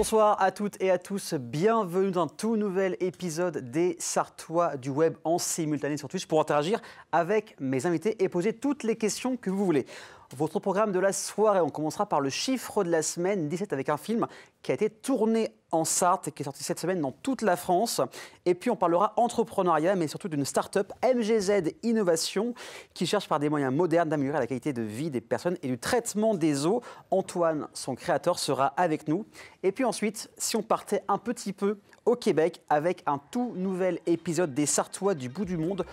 Bonsoir à toutes et à tous, bienvenue dans un tout nouvel épisode des Sartois du Web en simultané sur Twitch pour interagir avec mes invités et poser toutes les questions que vous voulez votre programme de la soirée. On commencera par le chiffre de la semaine 17 avec un film qui a été tourné en Sarthe et qui est sorti cette semaine dans toute la France. Et puis on parlera entrepreneuriat, mais surtout d'une start-up MGZ Innovation qui cherche par des moyens modernes d'améliorer la qualité de vie des personnes et du traitement des eaux. Antoine, son créateur, sera avec nous. Et puis ensuite, si on partait un petit peu au Québec avec un tout nouvel épisode des Sartois du bout du monde,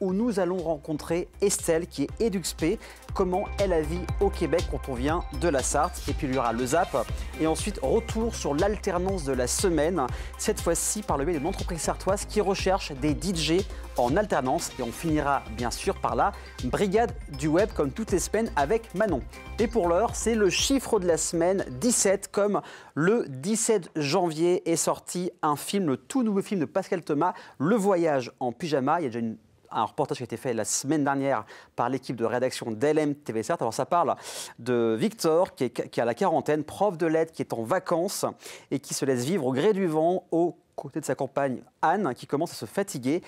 où nous allons rencontrer Estelle qui est EduxP, comment elle a vie au Québec quand on vient de la Sarthe. Et puis il y aura le ZAP. Et ensuite, retour sur l'alternance de la semaine, cette fois-ci par le biais d'une entreprise sartoise qui recherche des DJ en alternance. Et on finira bien sûr par la brigade du web comme toutes les semaines avec Manon. Et pour l'heure, c'est le chiffre de la semaine 17 comme le 17 janvier est sorti un film, le tout nouveau film de Pascal Thomas, Le Voyage en pyjama. Il y a déjà une un reportage qui a été fait la semaine dernière par l'équipe de rédaction d'LM tv Alors ça parle de Victor qui est, la quarantaine, prof de l'aide qui est en vacances et qui se laisse vivre au gré du vent aux côtés de sa compagne Anne qui commence à se fatiguer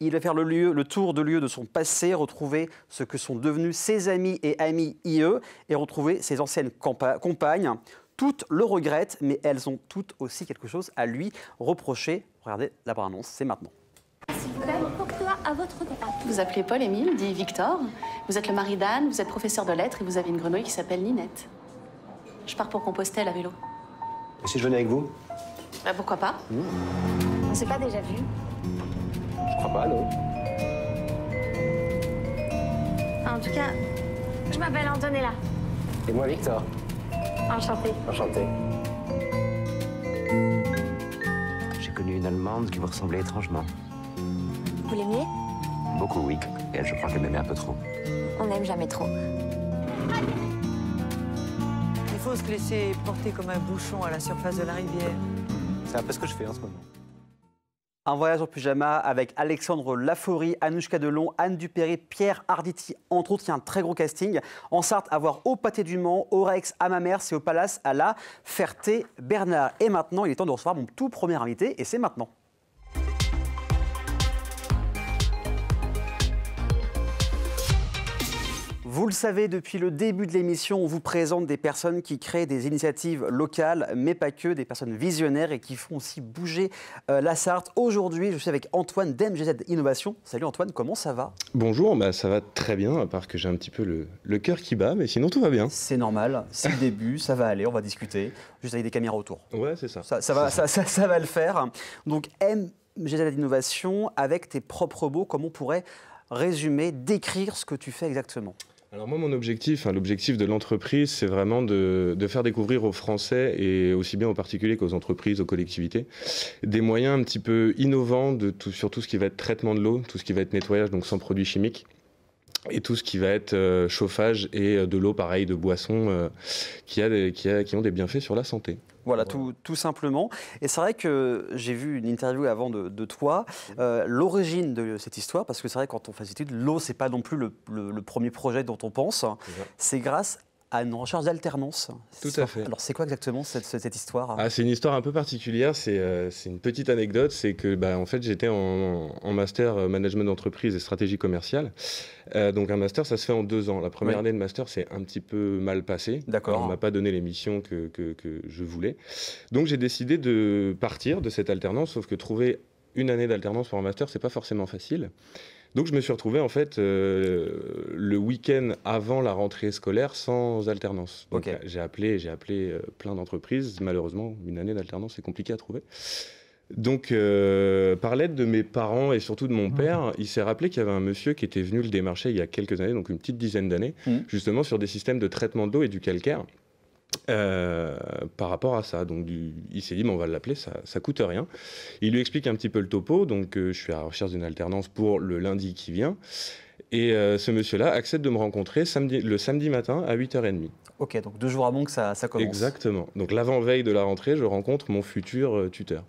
il va faire le, tour de lieu de son passé, retrouver ce que sont devenus ses amis et amis IE et retrouver ses anciennes compagnes. Toutes le regrettent, mais elles ont toutes aussi quelque chose à lui reprocher. Regardez la bande-annonce, c'est maintenant à votre Vous appelez Paul-Émile, dit Victor. Vous êtes le mari d'Anne, vous êtes professeur de lettres et vous avez une grenouille qui s'appelle Ninette. Je pars pour Compostelle à vélo. Et si je venais avec vous bah, Pourquoi pas On hmm. On s'est pas déjà vu Je crois pas, non. En tout cas, je m'appelle Antonella. Et moi, Victor. Enchanté. Enchanté. J'ai connu une Allemande qui vous ressemblait étrangement. Vous l'aimiez oui. Et je crois qu'elle m'aimait un peu trop. On n'aime jamais trop. Il faut se laisser porter comme un bouchon à la surface de la rivière. C'est un peu ce que je fais en ce moment. Un voyage en pyjama avec Alexandre Laforie, Anouchka Delon, Anne Dupéry, Pierre Arditi, entre autres. Il y a un très gros casting. En Sarthe, à voir au Pâté du Mans, au Rex, à ma mère, c'est au Palace, à la Ferté-Bernard. Et maintenant, il est temps de recevoir mon tout premier invité, et c'est maintenant. Vous le savez, depuis le début de l'émission, on vous présente des personnes qui créent des initiatives locales, mais pas que, des personnes visionnaires et qui font aussi bouger euh, la Sarthe. Aujourd'hui, je suis avec Antoine d'MGZ Innovation. Salut Antoine, comment ça va Bonjour, bah, ça va très bien, à part que j'ai un petit peu le, cœur qui bat, mais sinon tout va bien. C'est normal, c'est le début, ça va aller, on va discuter, juste avec des caméras autour. Ouais, c'est ça. Ça, va, ça. Ça, ça, va le faire. Donc MGZ Innovation, avec tes propres mots, comment on pourrait résumer, décrire ce que tu fais exactement alors moi, mon objectif, l'objectif de l'entreprise, c'est vraiment de, faire découvrir aux Français et aussi bien aux particuliers qu'aux entreprises, aux collectivités, des moyens un petit peu innovants de tout, sur tout ce qui va être traitement de l'eau, tout ce qui va être nettoyage, donc sans produits chimiques et tout ce qui va être euh, chauffage et euh, de l'eau pareil de boissons euh, qui, a qui, ont des bienfaits sur la santé. Voilà, Tout, tout, simplement. Et c'est vrai que j'ai vu une interview avant de, toi, l'origine de cette histoire, parce que c'est vrai quand on fait cette étude, l'eau, c'est pas non plus le, le, premier projet dont on pense. C'est grâce à une recherche d'alternance. Tout à fait. Alors c'est quoi exactement cette, histoire ah, C'est une histoire un peu particulière, euh, c'est une petite anecdote, c'est que bah, en fait j'étais en, master euh, management d'entreprise et stratégie commerciale. Euh, donc un master ça se fait en deux ans. La première année de master c'est un petit peu mal passé. D'accord. On m'a pas donné les missions que, que je voulais. Donc j'ai décidé de partir de cette alternance, sauf que trouver une année d'alternance pour un master c'est pas forcément facile. Donc je me suis retrouvé en fait euh, le week-end avant la rentrée scolaire sans alternance. j'ai appelé, j'ai appelé euh, plein d'entreprises. Malheureusement, une année d'alternance c'est compliqué à trouver. Donc, euh, par l'aide de mes parents et surtout de mon mmh. père, il s'est rappelé qu'il y avait un monsieur qui était venu le démarcher il y a quelques années, donc une petite dizaine d'années, mmh. justement sur des systèmes de traitement d'eau et du calcaire. Euh, par rapport à ça. Donc du, il s'est dit, on va l'appeler, ça, ça coûte rien. Il lui explique un petit peu le topo. Donc euh, je suis à la recherche d'une alternance pour le lundi qui vient. Et euh, ce monsieur-là accepte de me rencontrer samedi, le samedi matin à 8h30. Ok, donc deux jours avant que ça commence. Exactement. Donc l'avant-veille de la rentrée, je rencontre mon futur tuteur.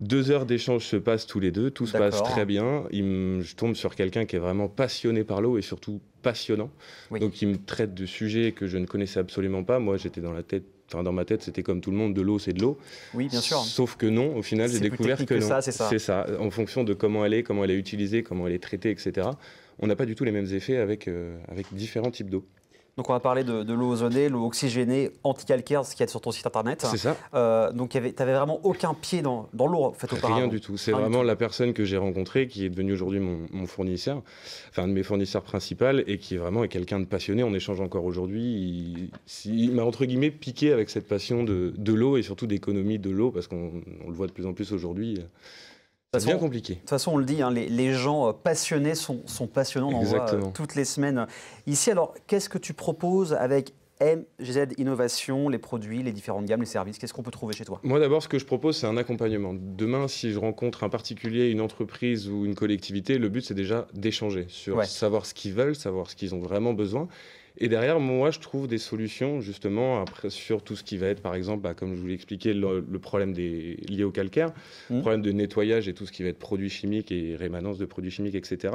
Deux heures d'échange se passent tous les deux, tout se passe très bien. je tombe sur quelqu'un qui est vraiment passionné par l'eau et surtout passionnant. Donc il me traite de sujets que je ne connaissais absolument pas. Moi, j'étais dans la tête Enfin, dans ma tête, c'était comme tout le monde, de l'eau, c'est de l'eau. Oui, bien sûr. Sauf que non, au final, j'ai découvert que, non. C'est ça, En fonction de comment elle est, comment elle est utilisée, comment elle est traitée, etc. On n'a pas du tout les mêmes effets avec, euh, avec différents types d'eau. Donc on va parler de, de l'eau ozonée, l'eau oxygénée, anticalcaire, ce qu'il y a sur ton site internet. C'est ça. Euh, donc tu n'avais vraiment aucun pied dans, l'eau, en fait, auparavant. Rien du tout. C'est vraiment la personne que j'ai rencontrée qui est devenue aujourd'hui mon, fournisseur, enfin un de mes fournisseurs principaux, et qui vraiment est quelqu'un de passionné. On échange encore aujourd'hui. Il, il m'a, entre guillemets, piqué avec cette passion de, de l'eau et surtout d'économie de l'eau, parce qu'on le voit de plus en plus aujourd'hui. C'est bien compliqué. De toute façon, on le dit, hein, les, gens euh, passionnés sont, passionnants. dans en voit euh, toutes les semaines. Ici, alors, qu'est-ce que tu proposes avec MGZ Innovation, les produits, les différentes gammes, les services Qu'est-ce qu'on peut trouver chez toi Moi d'abord, ce que je propose, c'est un accompagnement. Demain, si je rencontre un particulier, une entreprise ou une collectivité, le but, c'est déjà d'échanger sur savoir ce qu'ils veulent, savoir ce qu'ils ont vraiment besoin. Et derrière, moi, je trouve des solutions justement sur tout ce qui va être, par exemple, bah, comme je vous l'ai expliqué, le, problème des, lié au calcaire, le mmh. problème de nettoyage et tout ce qui va être produits chimiques et rémanence de produits chimiques, etc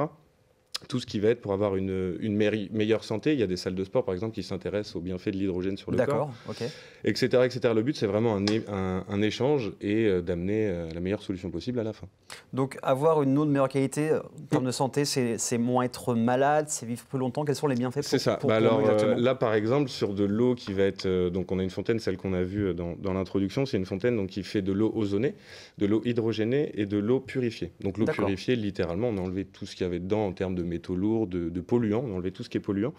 tout ce qui va être pour avoir une, meilleure santé. Il y a des salles de sport, par exemple, qui s'intéressent aux bienfaits de l'hydrogène sur le corps. D'accord, ok. Etc., etc. Le but, c'est vraiment un, échange et euh, d'amener euh, la meilleure solution possible à la fin. Donc, avoir une eau de meilleure qualité euh, en termes de santé, c'est moins être malade, c'est vivre plus longtemps. Quels sont les bienfaits C'est ça. Bah alors, là, par exemple, sur de l'eau qui va être. donc, on a une fontaine, celle qu'on a vue dans, l'introduction, c'est une fontaine donc, qui fait de l'eau ozonée, de l'eau hydrogénée et de l'eau purifiée. Donc, l'eau purifiée, littéralement, on a enlevé tout ce qu'il y avait dedans en termes de métaux lourds, de, polluants, on a tout ce qui est polluant,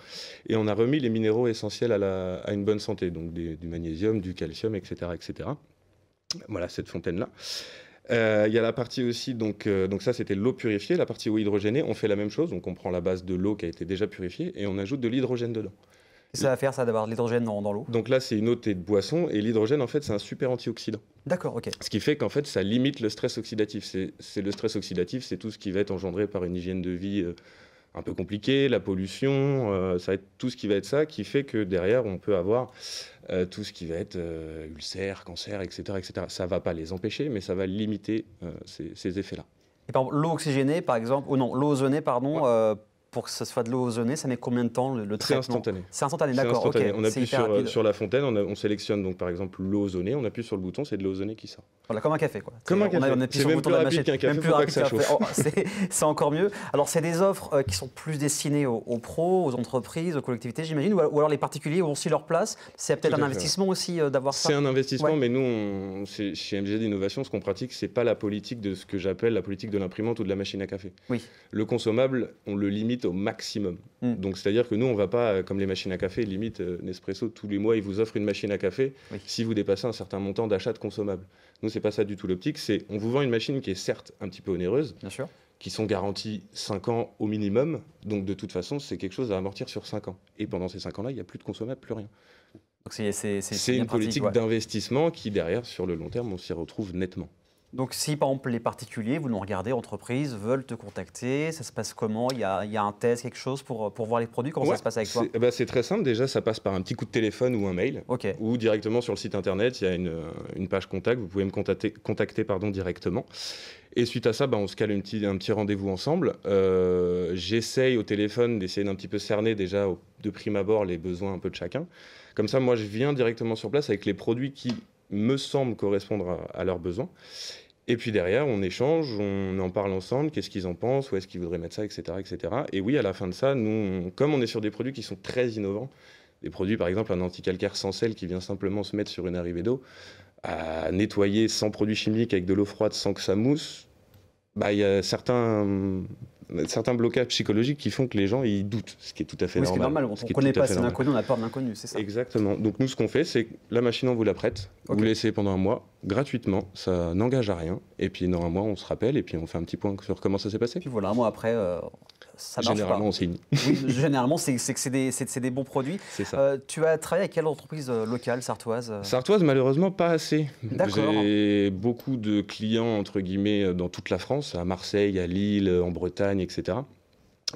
et on a remis les minéraux essentiels à, une bonne santé, donc du magnésium, du calcium, etc. etc. Voilà cette fontaine-là. Euh, il y a la partie aussi, donc, euh, donc ça c'était l'eau purifiée, la partie eau hydrogénée, on fait la même chose, donc on prend la base de l'eau qui a été déjà purifiée et on ajoute de l'hydrogène dedans ça va faire ça d'avoir de l'hydrogène dans, l'eau Donc là, c'est une eau de boisson et l'hydrogène, en fait, c'est un super antioxydant. D'accord, ok. Ce qui fait qu'en fait, ça limite le stress oxydatif. C'est le stress oxydatif, c'est tout ce qui va être engendré par une hygiène de vie euh, un peu compliquée, la pollution, euh, ça va être tout ce qui va être ça, qui fait que derrière, on peut avoir euh, tout ce qui va être ulcère, cancer, etc., etc. Ça va pas les empêcher, mais ça va limiter ces, effets-là. Et par l'eau oxygénée, par exemple, ou non, l'eau ozonée, pardon, pour que ce soit de l'eau ozonée, ça met combien de temps le, traitement C'est instantané. C'est instantané, d'accord. on appuie sur, la fontaine, on, sélectionne donc par exemple l'eau ozonée, on appuie sur le bouton, c'est de l'eau ozonée qui sort. comme un café quoi. Comme un café. On, appuie sur le bouton de la machine. Café, même plus rapide qu'un café. Oh, c'est encore mieux. Alors c'est des offres euh, qui sont plus destinées aux, pros, aux entreprises, aux collectivités, j'imagine, ou, alors les particuliers ont aussi leur place. C'est peut-être un investissement aussi euh, d'avoir ça. C'est un investissement, mais nous, chez MGD Innovation, ce qu'on pratique, c'est pas la politique de ce que j'appelle la politique de l'imprimante ou de la machine à café. Oui. Le consommable, on le limite au maximum. Mm. Donc, c'est-à-dire que nous, on ne va pas, euh, comme les machines à café, limite euh, Nespresso, tous les mois, ils vous offrent une machine à café si vous dépassez un certain montant d'achat de consommables. Nous, ce n'est pas ça du tout l'optique. C'est on vous vend une machine qui est certes un petit peu onéreuse, qui sont garanties 5 ans au minimum. Donc, de toute façon, c'est quelque chose à amortir sur 5 ans. Et pendant ces 5 ans-là, il n'y a plus de consommables, plus rien. C'est une politique d'investissement qui, derrière, sur le long terme, on s'y retrouve nettement. Donc si par exemple les particuliers, vous nous regardez, entreprises, veulent te contacter, ça se passe comment il y, a, un test, quelque chose pour, pour voir les produits Comment ça se passe avec toi eh ben, C'est très simple, déjà ça passe par un petit coup de téléphone ou un mail, ou directement sur le site internet, il y a une, une page contact, vous pouvez me contacter, contacter pardon, directement. Et suite à ça, bah, on se cale une petit, un petit rendez-vous ensemble. Euh, j'essaye au téléphone d'essayer d'un petit peu cerner déjà de prime abord les besoins un peu de chacun. Comme ça, moi, je viens directement sur place avec les produits qui me semblent correspondre à leurs besoins. Et puis derrière, on échange, on en parle ensemble, qu'est-ce qu'ils en pensent, où est-ce qu'ils voudraient mettre ça, etc., etc. Et oui, à la fin de ça, nous, comme on est sur des produits qui sont très innovants, des produits par exemple un anticalcaire sans sel qui vient simplement se mettre sur une arrivée d'eau, à nettoyer sans produits chimiques avec de l'eau froide sans que ça mousse, bah, il y a certains, certains blocages psychologiques qui font que les gens ils doutent, ce qui est tout à fait normal. Ce qui est normal, on ne connaît pas, c'est l'inconnu, on a peur de l'inconnu, c'est ça Exactement. Donc nous, ce qu'on fait, c'est la machine, on vous la prête, vous laissez pendant un mois, gratuitement, ça n'engage à rien. Et puis normalement, on se rappelle et puis on fait un petit point sur comment ça s'est passé. Et Puis voilà, un mois après, euh, ça marche Généralement, on signe. oui, généralement, c'est que c'est des, bons produits. Ça. Euh, tu as travaillé avec quelle entreprise euh, locale, sartoise Sartoise, malheureusement, pas assez. D'accord. – J'ai beaucoup de clients, entre guillemets, dans toute la France, à Marseille, à Lille, en Bretagne, etc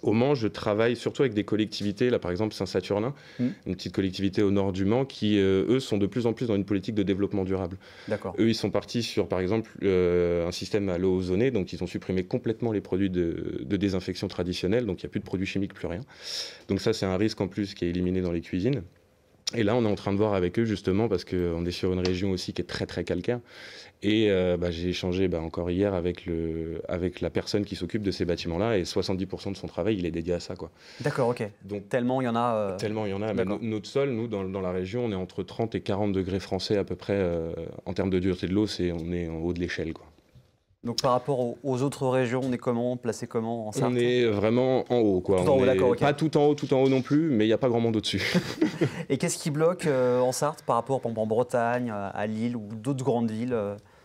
au Mans, je travaille surtout avec des collectivités, là par exemple Saint-Saturnin, mmh. une petite collectivité au nord du Mans, qui euh, eux sont de plus en plus dans une politique de développement durable. Eux, ils sont partis sur par exemple euh, un système à l'eau ozonée, donc ils ont supprimé complètement les produits de, de désinfection traditionnels, donc il n'y a plus de produits chimiques, plus rien. Donc ça, c'est un risque en plus qui est éliminé dans les cuisines. Et là, on est en train de voir avec eux justement parce qu'on est sur une région aussi qui est très très calcaire. Et euh, bah, j'ai échangé bah, encore hier avec, le, avec la personne qui s'occupe de ces bâtiments-là et 70% de son travail, il est dédié à ça. quoi. D'accord, ok. Donc tellement il y en a. Euh, tellement il y en a. Bah, notre sol, nous, dans, la région, on est entre 30 et 40 degrés français à peu près euh, en termes de dureté de l'eau, c'est on est en haut de l'échelle. quoi. Donc par rapport aux, autres régions, on est comment Placé comment en On est euh, vraiment en haut. Quoi. Pas tout en haut, tout en haut non plus, mais il n'y a pas grand monde au-dessus. Et qu'est-ce qui bloque euh, en Sarthe par rapport en Bretagne, euh, à Lille ou d'autres grandes villes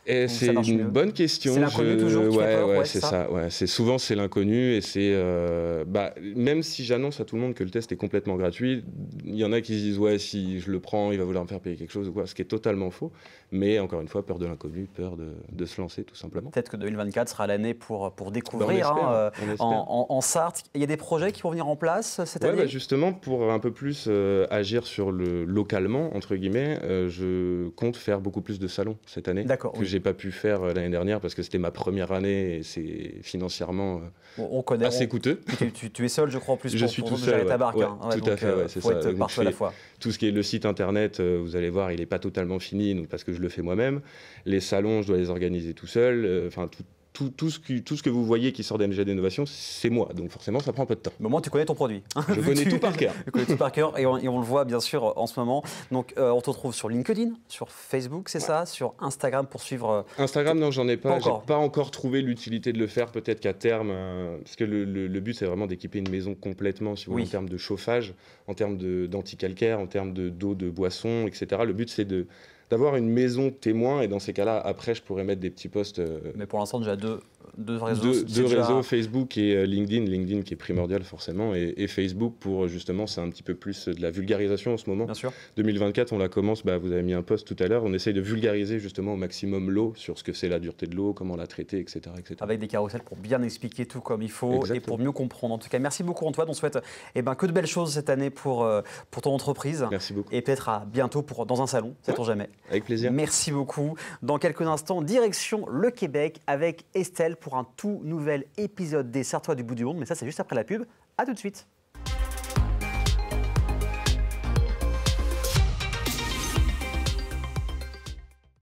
c'est une bonne question. C'est l'inconnu toujours ouais, c'est ça. Ouais, c'est souvent c'est l'inconnu et c'est euh, bah, même si j'annonce à tout le monde que le test est complètement gratuit, il y en a qui se disent ouais si je le prends il va vouloir me faire payer quelque chose ou quoi, ce qui est totalement faux. Mais encore une fois, peur de l'inconnu, peur de, se lancer tout simplement. Peut-être que 2024 sera l'année pour pour découvrir bah, hein, euh, en, en, Sarthe. Il y a des projets qui vont venir en place euh, cette année. Bah, justement pour un peu plus agir sur le localement entre guillemets, je compte faire beaucoup plus de salons cette année. D'accord pas pu faire euh, l'année dernière parce que c'était ma première année et c'est financièrement euh, on connaît, assez coûteux. Tu, es seul, je crois, en plus. Je pour, suis tout seul. tout à fait, fois. Tout ce qui est le site internet, euh, vous allez voir, il n'est pas totalement fini parce que je le fais moi-même. Les salons, je dois les organiser tout seul. Enfin, tout tout, ce tout, ce que vous voyez qui sort d'MGD d'innovation, c'est moi. Donc forcément, ça prend un peu de temps. Mais au tu connais ton produit. je connais tout par cœur. je connais tout par cœur et on, le voit bien sûr en ce moment. Donc euh, on te retrouve sur LinkedIn, sur Facebook, c'est ça Sur Instagram pour suivre. Euh, Instagram, non, j'en ai pas. pas encore trouvé l'utilité de le faire. Peut-être qu'à terme, euh, parce que le, but, c'est vraiment d'équiper une maison complètement, si vous en termes de chauffage, en termes d'anticalcaire, en termes d'eau de, de boisson, etc. Le but, c'est de d'avoir une maison témoin. Et dans ces cas-là, après, je pourrais mettre des petits posts. Euh, Mais pour l'instant, déjà deux, deux réseaux. Deux, deux réseaux, Facebook et euh, LinkedIn. LinkedIn qui est primordial forcément. Et, Facebook pour justement, c'est un petit peu plus de la vulgarisation en ce moment. Bien sûr. 2024, on la commence. Bah, vous avez mis un post tout à l'heure. On essaye de vulgariser justement au maximum l'eau, sur ce que c'est la dureté de l'eau, comment la traiter, etc., etc. Avec des carousels pour bien expliquer tout comme il faut et pour mieux comprendre. En tout cas, merci beaucoup Antoine. On souhaite eh ben, que de belles choses cette année pour, euh, pour ton entreprise. Merci beaucoup. Et peut-être à bientôt pour, dans un salon, sait-on jamais. Avec plaisir. Merci beaucoup. Dans quelques instants, direction le Québec avec Estelle pour un tout nouvel épisode des Sartois du bout du monde. Mais ça, c'est juste après la pub. À tout de suite.